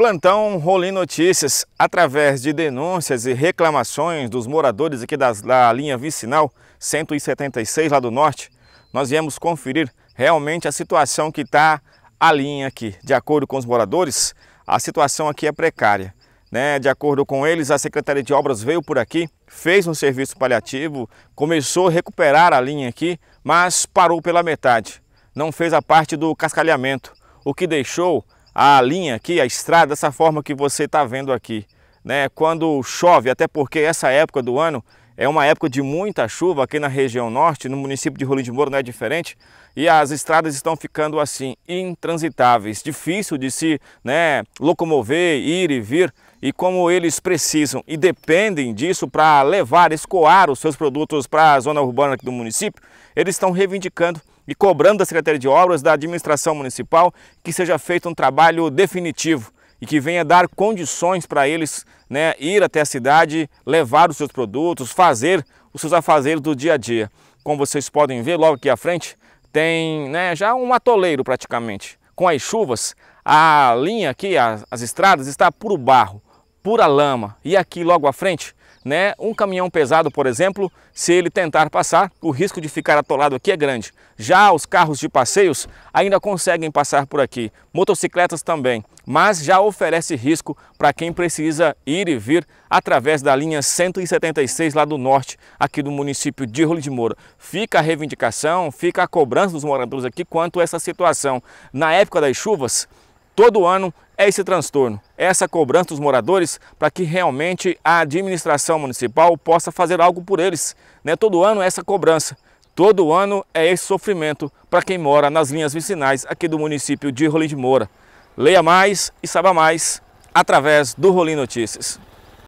Plantão Rolim Notícias, através de denúncias e reclamações dos moradores aqui das, da linha vicinal 176 lá do norte, nós viemos conferir realmente a situação que está a linha aqui. De acordo com os moradores, a situação aqui é precária. Né? De acordo com eles, a Secretaria de Obras veio por aqui, fez um serviço paliativo, começou a recuperar a linha aqui, mas parou pela metade. Não fez a parte do cascalhamento, o que deixou a linha aqui, a estrada, dessa forma que você está vendo aqui. Né? Quando chove, até porque essa época do ano é uma época de muita chuva aqui na região norte, no município de Rolim de Moura não é diferente, e as estradas estão ficando assim, intransitáveis, difícil de se né, locomover, ir e vir. E como eles precisam e dependem disso para levar, escoar os seus produtos para a zona urbana aqui do município, eles estão reivindicando e cobrando da Secretaria de Obras, da administração municipal, que seja feito um trabalho definitivo e que venha dar condições para eles né, ir até a cidade, levar os seus produtos, fazer os seus afazeres do dia a dia. Como vocês podem ver logo aqui à frente, tem né, já um atoleiro praticamente. Com as chuvas, a linha aqui, as, as estradas, está puro barro, pura lama. E aqui logo à frente né? Um caminhão pesado, por exemplo, se ele tentar passar, o risco de ficar atolado aqui é grande. Já os carros de passeios ainda conseguem passar por aqui, motocicletas também, mas já oferece risco para quem precisa ir e vir através da linha 176 lá do norte, aqui do município de Rolho de Moura. Fica a reivindicação, fica a cobrança dos moradores aqui quanto a essa situação. Na época das chuvas, todo ano é esse transtorno essa cobrança dos moradores para que realmente a administração municipal possa fazer algo por eles. Né? Todo ano é essa cobrança, todo ano é esse sofrimento para quem mora nas linhas vicinais aqui do município de Rolim de Moura. Leia mais e saiba mais através do Rolim Notícias.